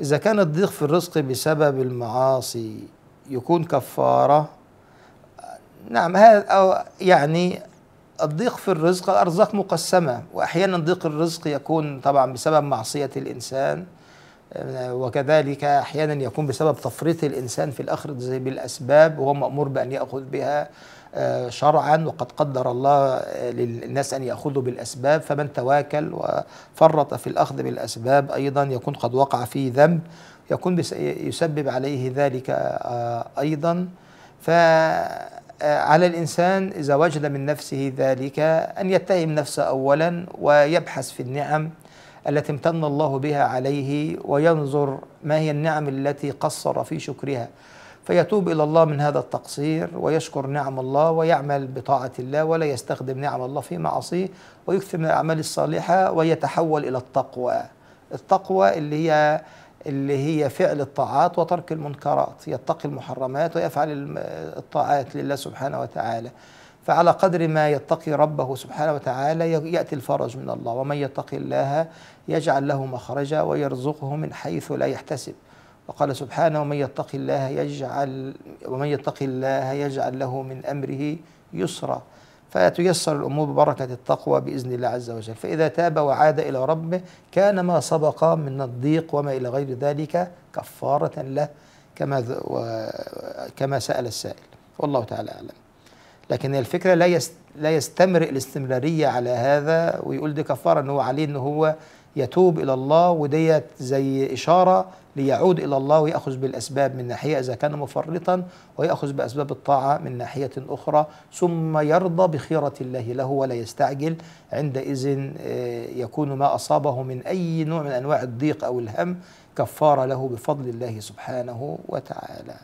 إذا كان الضيق في الرزق بسبب المعاصي يكون كفارة نعم هذا أو يعني الضيق في الرزق الأرزاق مقسمة وأحيانا ضيق الرزق يكون طبعا بسبب معصية الإنسان وكذلك احيانا يكون بسبب تفريط الانسان في الاخذ بالاسباب وهو مامور بان ياخذ بها آه، شرعا وقد قدر الله آه، للناس ان ياخذوا بالاسباب فمن تواكل وفرط في الاخذ بالاسباب ايضا يكون قد وقع في ذنب يكون يسبب عليه ذلك آه، ايضا فعلى الانسان اذا وجد من نفسه ذلك ان يتهم نفسه اولا ويبحث في النعم التي امتن الله بها عليه وينظر ما هي النعم التي قصر في شكرها فيتوب الى الله من هذا التقصير ويشكر نعم الله ويعمل بطاعه الله ولا يستخدم نعم الله في معصيه ويكثر من الاعمال الصالحه ويتحول الى التقوى التقوى اللي هي اللي هي فعل الطاعات وترك المنكرات يتقي المحرمات ويفعل الطاعات لله سبحانه وتعالى فعلى قدر ما يتقي ربه سبحانه وتعالى يأتي الفرج من الله ومن يتقي الله يجعل له مخرجا ويرزقه من حيث لا يحتسب وقال سبحانه ومن يتقي الله يجعل ومن يتقي الله يجعل له من امره يسرا فتيسر الامور ببركه التقوى باذن الله عز وجل فاذا تاب وعاد الى ربه كان ما سبق من الضيق وما الى غير ذلك كفاره له كما كما سال السائل والله تعالى اعلم لكن الفكره لا يست لا يستمر الاستمراريه على هذا ويقول دي كفاره ان هو عليه ان هو يتوب الى الله وديت زي اشاره ليعود الى الله وياخذ بالاسباب من ناحيه اذا كان مفرطا وياخذ باسباب الطاعه من ناحيه اخرى ثم يرضى بخيره الله له ولا يستعجل عندئذ آه، يكون ما اصابه من اي نوع من انواع الضيق او الهم كفاره له بفضل الله سبحانه وتعالى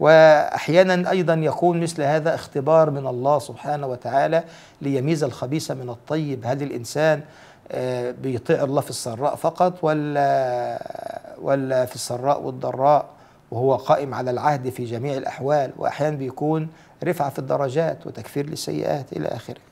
واحيانا ايضا يكون مثل هذا اختبار من الله سبحانه وتعالى ليميز الخبيث من الطيب هل الانسان آه، بيطيع الله في السراء فقط ولا ولا في السراء والضراء وهو قائم على العهد في جميع الاحوال واحيانا بيكون رفعه في الدرجات وتكفير للسيئات الى اخره